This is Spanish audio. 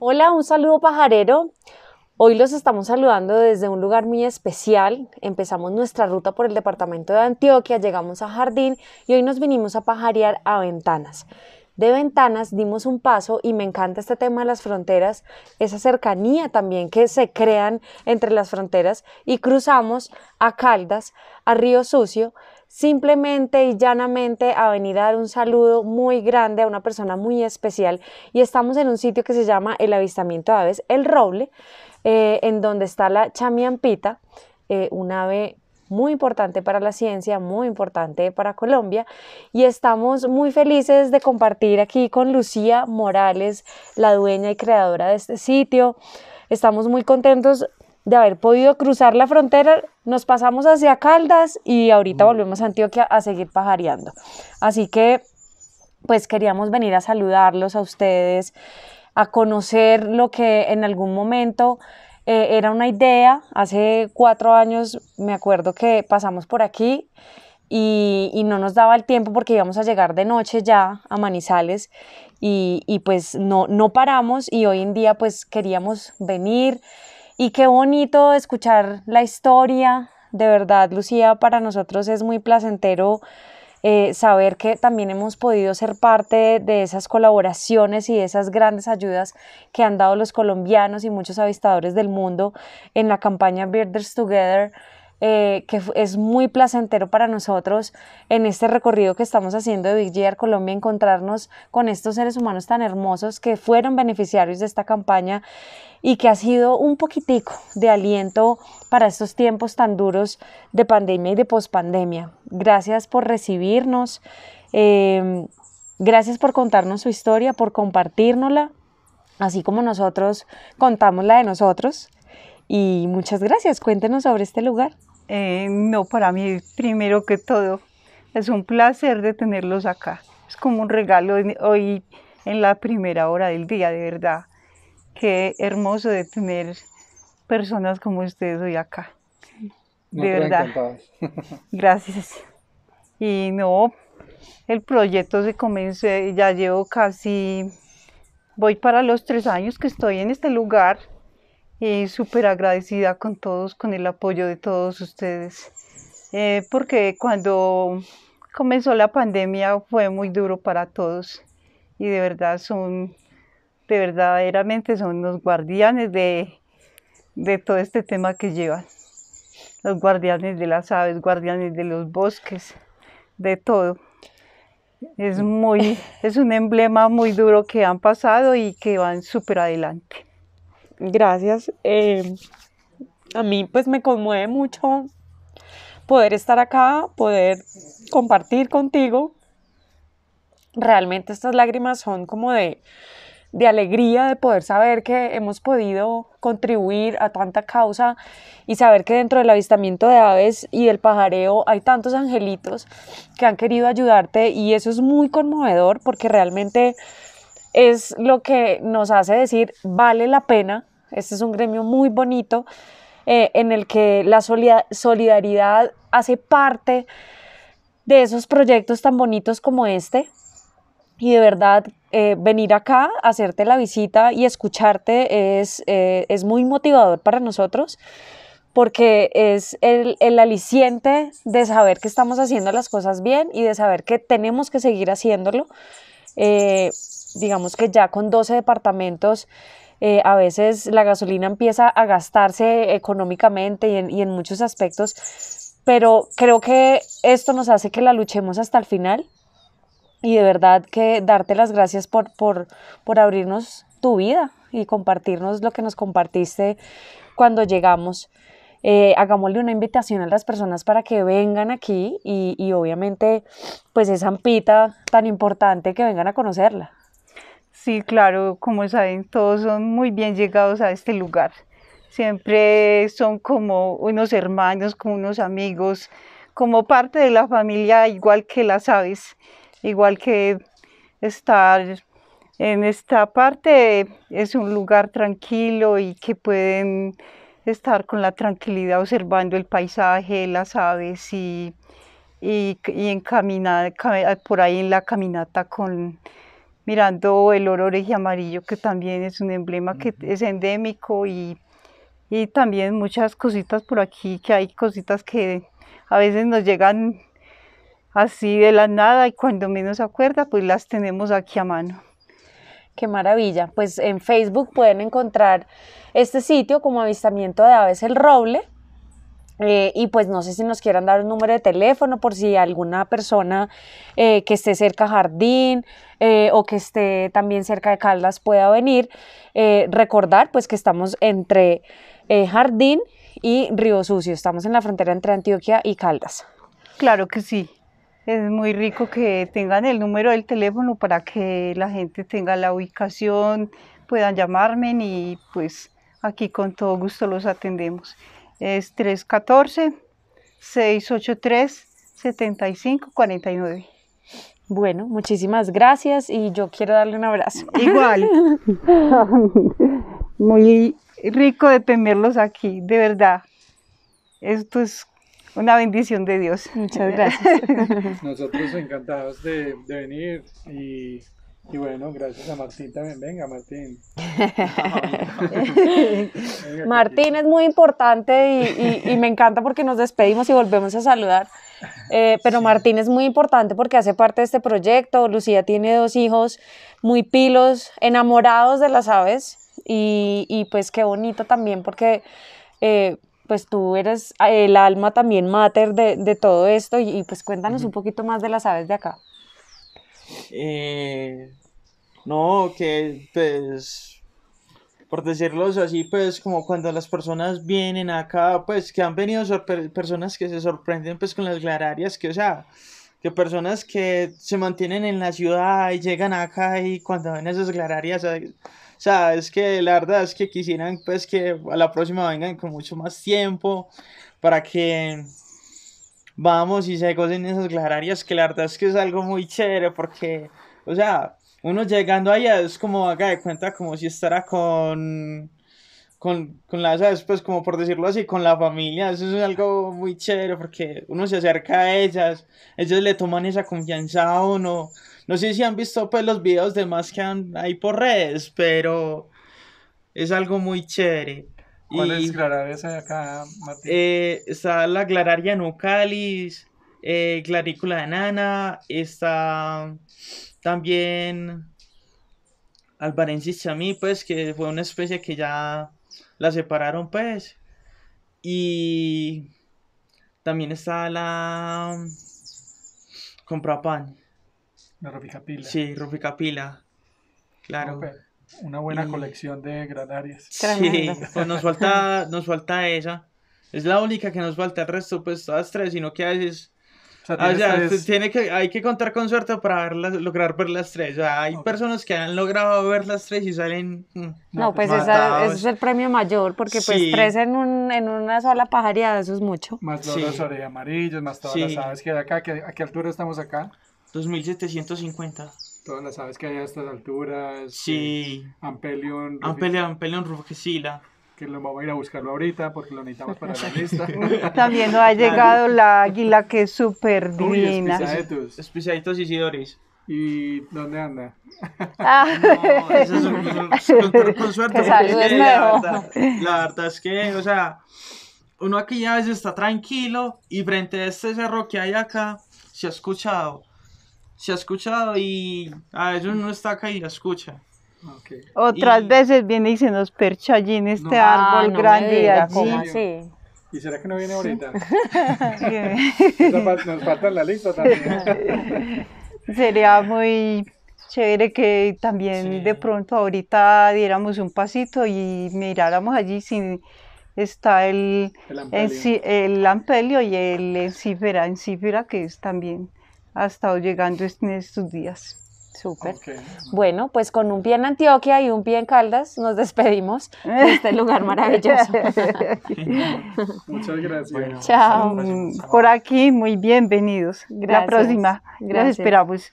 Hola, un saludo pajarero. Hoy los estamos saludando desde un lugar muy especial. Empezamos nuestra ruta por el departamento de Antioquia, llegamos a Jardín y hoy nos vinimos a pajarear a Ventanas. De Ventanas dimos un paso y me encanta este tema de las fronteras, esa cercanía también que se crean entre las fronteras y cruzamos a Caldas, a Río Sucio simplemente y llanamente a venir a dar un saludo muy grande a una persona muy especial y estamos en un sitio que se llama el avistamiento aves, el roble, eh, en donde está la chamiampita, eh, un ave muy importante para la ciencia, muy importante para Colombia y estamos muy felices de compartir aquí con Lucía Morales, la dueña y creadora de este sitio. Estamos muy contentos de haber podido cruzar la frontera, nos pasamos hacia Caldas y ahorita mm. volvemos a Antioquia a seguir pajareando. Así que, pues queríamos venir a saludarlos a ustedes, a conocer lo que en algún momento eh, era una idea. Hace cuatro años me acuerdo que pasamos por aquí. Y, y, no nos daba el tiempo porque íbamos a llegar de noche ya a Manizales y, y pues no, no paramos y hoy en día pues queríamos venir, y qué bonito escuchar la historia. De verdad, Lucía, para nosotros es muy placentero eh, saber que también hemos podido ser parte de esas colaboraciones y de esas grandes ayudas que han dado los colombianos y muchos avistadores del mundo en la campaña Birders Together. Eh, que es muy placentero para nosotros en este recorrido que estamos haciendo de Big Colombia, encontrarnos con estos seres humanos tan hermosos que fueron beneficiarios de esta campaña y que ha sido un poquitico de aliento para estos tiempos tan duros de pandemia y de pospandemia. Gracias por recibirnos, em, gracias por contarnos su historia, por compartirnosla, así como nosotros contamos la de nosotros. Y muchas gracias, cuéntenos sobre este lugar. Eh, no, para mí, primero que todo, es un placer de tenerlos acá. Es como un regalo hoy en la primera hora del día, de verdad. Qué hermoso de tener personas como ustedes hoy acá. de verdad. Gracias. Y no, el proyecto se comenzó, ya llevo casi, voy para los tres años que estoy en este lugar y eh, súper agradecida con todos, con el apoyo de todos ustedes, eh, porque cuando comenzó la pandemia fue muy duro para todos y de verdad son, de verdaderamente son los guardianes de, de todo este tema que llevan, los guardianes de las aves, guardianes de los bosques, de todo. Es mm. muy, es un emblema muy duro que han pasado y que van súper adelante gracias. Eh, a mí pues me conmueve mucho poder estar acá, poder compartir contigo. Realmente estas lágrimas son como de, de alegría de poder saber que hemos podido contribuir a tanta causa y saber que dentro del avistamiento de aves y del pajareo hay tantos angelitos que han querido ayudarte y eso es muy conmovedor porque realmente es lo que nos hace decir vale la pena. Este es un gremio muy bonito eh, en el que la solidaridad hace parte de esos proyectos tan bonitos como este. Y de verdad, eh, venir acá, hacerte la visita y escucharte eh, es, muy motivador para nosotros porque es el, el, aliciente de saber que estamos haciendo las cosas bien y de saber que tenemos que seguir haciéndolo. Eh, digamos que ya con 12 departamentos, eh, a veces la gasolina empieza a gastarse económicamente y en, muchos aspectos, pero creo que esto nos hace que la luchemos hasta el final y de verdad que darte las gracias por, por, por abrirnos tu vida y compartirnos lo que nos compartiste cuando llegamos. Eh, hagámosle una invitación a las personas para que vengan aquí y, y obviamente pues esa ampita tan importante que vengan a conocerla. Sí, claro, como saben, todos son muy bien llegados a este lugar. Siempre son como unos hermanos, como unos amigos, como parte de la familia, igual que las aves, igual que estar en esta parte es un lugar tranquilo y que pueden estar con la tranquilidad observando el paisaje, las aves y, y, por ahí en la caminata con mirando el oro y amarillo, que también es un emblema que es endémico y, y también muchas cositas por aquí, que hay cositas que a veces nos llegan así de la nada y cuando menos acuerda, pues las tenemos aquí a mano. Qué maravilla. Pues en Facebook pueden encontrar este sitio como avistamiento de aves el roble eh, y pues no sé si nos quieran dar un número de teléfono por si alguna persona eh, que esté cerca Jardín eh, o que esté también cerca de Caldas pueda venir. recordar pues que estamos entre Jardín y Río Sucio, estamos en la frontera entre Antioquia y Caldas. Claro que sí, es muy rico que tengan el número del teléfono para que la gente tenga la ubicación, puedan llamarme y pues aquí con todo gusto los atendemos. Es 314-683-7549. Bueno, muchísimas gracias y yo quiero darle un abrazo. Igual. Muy rico de tenerlos aquí, de verdad. Esto es una bendición de Dios. Muchas gracias. Nosotros encantados de, de venir y y bueno, gracias a Martín también. Venga, Martín. Martín es muy importante y, me encanta porque nos despedimos y volvemos a saludar. Eh, pero Martín es muy importante porque hace parte de este proyecto. Lucía tiene dos hijos muy pilos, enamorados de las aves. Y, pues qué bonito también porque... Eh, pues tú eres el alma también mater de, todo esto y, pues cuéntanos un poquito más de las aves de acá. Eh, no, que pues, por decirlo así, pues como cuando las personas vienen acá, pues que han venido personas que se sorprenden pues con las glararias, que o sea, que personas que se mantienen en la ciudad y llegan acá y cuando ven esas glararias, ¿sabes? O sea, es que la verdad es que quisieran pues que a la próxima vengan con mucho más tiempo para que vamos y se gocen esas clararias, que la verdad es que es algo muy chévere porque, o sea, uno llegando allá es como, haga de cuenta, como si estará con, con, con la, Pues como por decirlo así, con la familia, eso es algo muy chévere porque uno se acerca a ellas, ellas le toman esa confianza a uno. No sé si han visto pues los videos de más que han ahí por redes, pero es algo muy chévere. ¿Cuál es acá, Martín? Eh, está la Glararia nucalis, eh, de nana, está también Albarensis chamí, pues, que fue una especie que ya la separaron, pues. Y también está la Comprapan. La Pila. Sí, Claro. Una buena colección de granarias. Sí, pues nos falta, nos falta esa. Es la única que nos falta, el resto pues todas tres, sino que a veces... Pues, tiene que, hay que contar con suerte para verlas, lograr ver las tres. hay personas que han logrado ver las tres y salen. Mm, no, pues esa, ese es el premio mayor, porque pues tres en, en una sola pajareada, eso es mucho. Más los las orejas amarillas, más todas las aves que de acá, ¿a qué altura estamos acá? 2750 todas las que hay a estas alturas. Sí. Ampelion. Ampelion, Ampelion que lo vamos a ir a buscarlo ahorita porque lo necesitamos para la lista. También nos ha llegado la águila que es súper divina. Especiaditos Isidoris. ¿Y dónde anda? Ah. No, es un, con, suerte. La, verdad, es que, o sea, uno aquí ya está tranquilo y frente a este cerro que hay acá se ha escuchado se ha escuchado y a veces no está acá y la escucha. Otras veces viene y se nos percha allí en este árbol ah, grande ¿Y será que no viene ahorita? nos falta la lista también. Sería muy chévere que también de pronto ahorita diéramos un pasito y miráramos allí si está el, el, ampelio. y el encífera, que es también ha estado llegando en estos días. Súper. Bueno, pues con un pie en Antioquia y un pie en Caldas nos despedimos de este lugar maravilloso. Muchas gracias. Mm, chao. Por aquí, muy bienvenidos. La próxima. Gracias. esperamos.